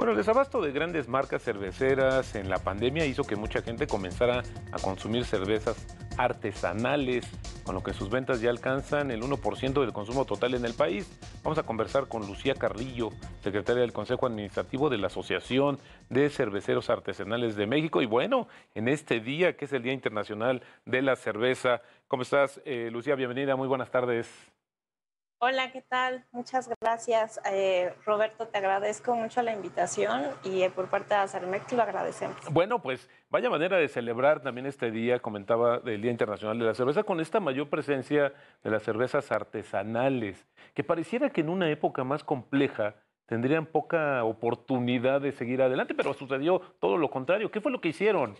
Bueno, el desabasto de grandes marcas cerveceras en la pandemia hizo que mucha gente comenzara a consumir cervezas artesanales, con lo que sus ventas ya alcanzan el 1% del consumo total en el país. Vamos a conversar con Lucía Carrillo, secretaria del Consejo Administrativo de la Asociación de Cerveceros Artesanales de México. Y bueno, en este día, que es el Día Internacional de la Cerveza, ¿cómo estás, eh, Lucía? Bienvenida, muy buenas tardes. Hola, ¿qué tal? Muchas gracias. Eh, Roberto, te agradezco mucho la invitación y eh, por parte de te lo agradecemos. Bueno, pues vaya manera de celebrar también este día, comentaba el Día Internacional de la Cerveza, con esta mayor presencia de las cervezas artesanales, que pareciera que en una época más compleja tendrían poca oportunidad de seguir adelante, pero sucedió todo lo contrario. ¿Qué fue lo que hicieron?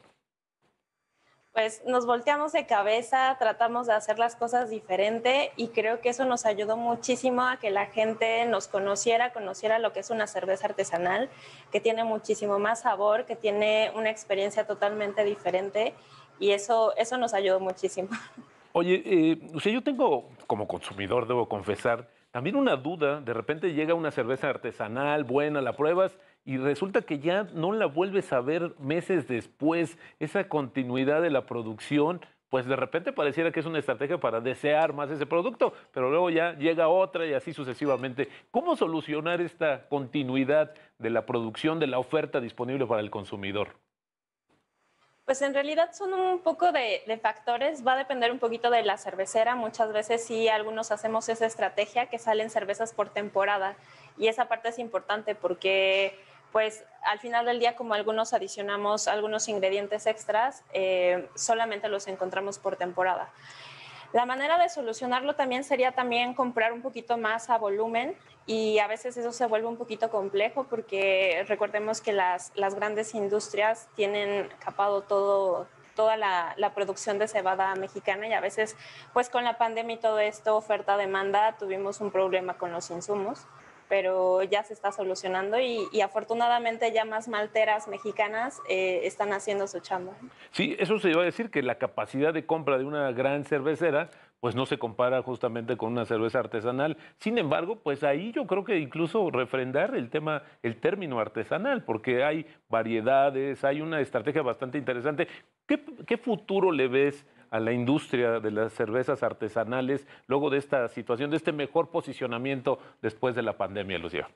pues nos volteamos de cabeza, tratamos de hacer las cosas diferente y creo que eso nos ayudó muchísimo a que la gente nos conociera, conociera lo que es una cerveza artesanal, que tiene muchísimo más sabor, que tiene una experiencia totalmente diferente y eso, eso nos ayudó muchísimo. Oye, eh, yo tengo como consumidor, debo confesar, también una duda, de repente llega una cerveza artesanal, buena, la pruebas y resulta que ya no la vuelves a ver meses después, esa continuidad de la producción, pues de repente pareciera que es una estrategia para desear más ese producto, pero luego ya llega otra y así sucesivamente. ¿Cómo solucionar esta continuidad de la producción, de la oferta disponible para el consumidor? Pues en realidad son un poco de, factores, va a depender un poquito de la cervecera, muchas veces sí algunos hacemos esa estrategia que salen cervezas por temporada y esa parte es importante porque pues al final del día, como algunos adicionamos algunos ingredientes extras, eh, solamente los encontramos por temporada. La manera de solucionarlo también sería también comprar un poquito más a volumen y a veces eso se vuelve un poquito complejo porque recordemos que las, grandes industrias tienen capado toda la, la, producción de cebada mexicana y a veces, pues con la pandemia y todo esto, oferta-demanda, tuvimos un problema con los insumos pero ya se está solucionando y, afortunadamente ya más malteras mexicanas eh, están haciendo su chamba. Sí, eso se iba a decir que la capacidad de compra de una gran cervecera pues no se compara justamente con una cerveza artesanal. Sin embargo, pues ahí yo creo que incluso refrendar el tema, el término artesanal, porque hay variedades, hay una estrategia bastante interesante. ¿Qué, qué futuro le ves a la industria de las cervezas artesanales luego de esta situación, de este mejor posicionamiento después de la pandemia, Lucía?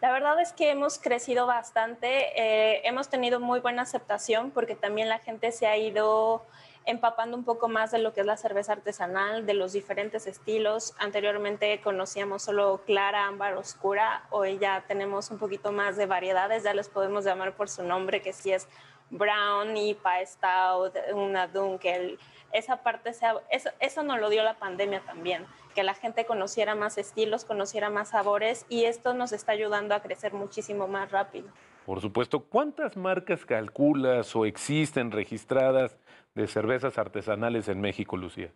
La verdad es que hemos crecido bastante, eh, hemos tenido muy buena aceptación porque también la gente se ha ido empapando un poco más de lo que es la cerveza artesanal, de los diferentes estilos. Anteriormente conocíamos solo clara, ámbar, oscura, hoy ya tenemos un poquito más de variedades, ya les podemos llamar por su nombre, que sí es brown, IPA, stout, una dunkel. Esa parte, se, eso, eso nos lo dio la pandemia también, que la gente conociera más estilos, conociera más sabores y esto nos está ayudando a crecer muchísimo más rápido. Por supuesto, ¿cuántas marcas calculas o existen registradas de cervezas artesanales en México, Lucía?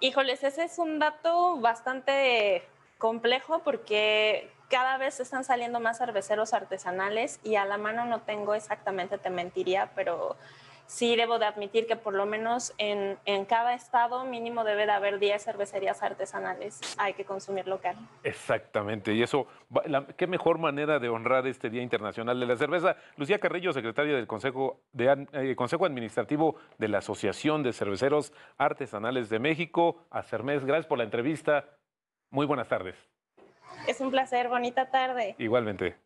Híjoles, ese es un dato bastante complejo porque cada vez están saliendo más cerveceros artesanales y a la mano no tengo exactamente, te mentiría, pero sí debo de admitir que por lo menos en, cada estado mínimo debe de haber 10 cervecerías artesanales. Hay que consumir local. Exactamente. Y eso, qué mejor manera de honrar este Día Internacional de la Cerveza. Lucía Carrillo, secretaria del Consejo, de, eh, Consejo Administrativo de la Asociación de Cerveceros Artesanales de México. A Cermes, gracias por la entrevista. Muy buenas tardes. Es un placer, bonita tarde. Igualmente.